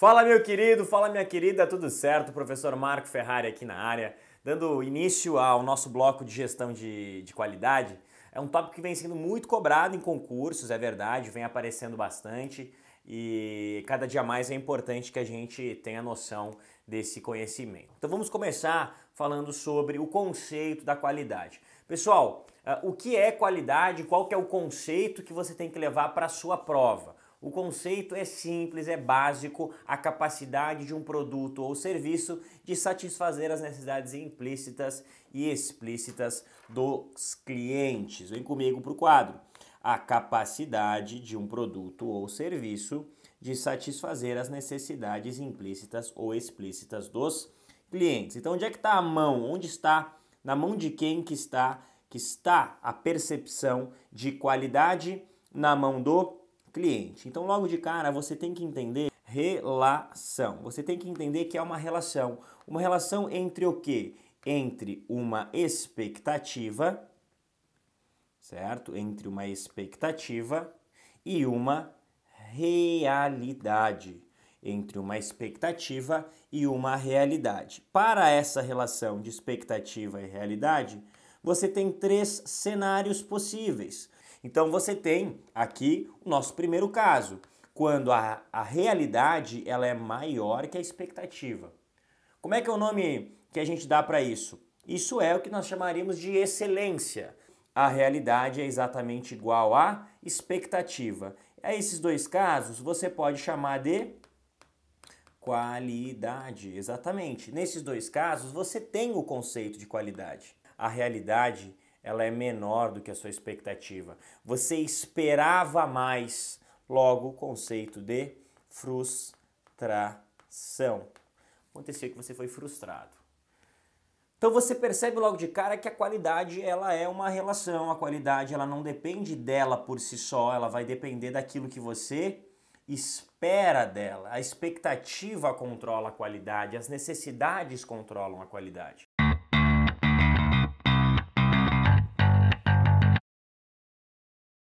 Fala meu querido, fala minha querida, tudo certo? Professor Marco Ferrari aqui na área, dando início ao nosso bloco de gestão de, de qualidade. É um tópico que vem sendo muito cobrado em concursos, é verdade, vem aparecendo bastante e cada dia mais é importante que a gente tenha noção desse conhecimento. Então vamos começar falando sobre o conceito da qualidade. Pessoal, ah, o que é qualidade? Qual que é o conceito que você tem que levar para a sua prova? O conceito é simples, é básico, a capacidade de um produto ou serviço de satisfazer as necessidades implícitas e explícitas dos clientes. Vem comigo para o quadro. A capacidade de um produto ou serviço de satisfazer as necessidades implícitas ou explícitas dos clientes. Então, onde é que está a mão? Onde está? Na mão de quem que está? Que está a percepção de qualidade na mão do cliente. Então, logo de cara, você tem que entender relação. Você tem que entender que é uma relação. Uma relação entre o quê? Entre uma expectativa, certo? Entre uma expectativa e uma realidade. Entre uma expectativa e uma realidade. Para essa relação de expectativa e realidade, você tem três cenários possíveis. Então você tem aqui o nosso primeiro caso, quando a, a realidade ela é maior que a expectativa. Como é que é o nome que a gente dá para isso? Isso é o que nós chamaríamos de excelência. A realidade é exatamente igual à expectativa. A esses dois casos você pode chamar de qualidade. Exatamente. Nesses dois casos você tem o conceito de qualidade. A realidade ela é menor do que a sua expectativa. Você esperava mais, logo o conceito de frustração. Aconteceu que você foi frustrado. Então você percebe logo de cara que a qualidade ela é uma relação, a qualidade ela não depende dela por si só, ela vai depender daquilo que você espera dela. A expectativa controla a qualidade, as necessidades controlam a qualidade.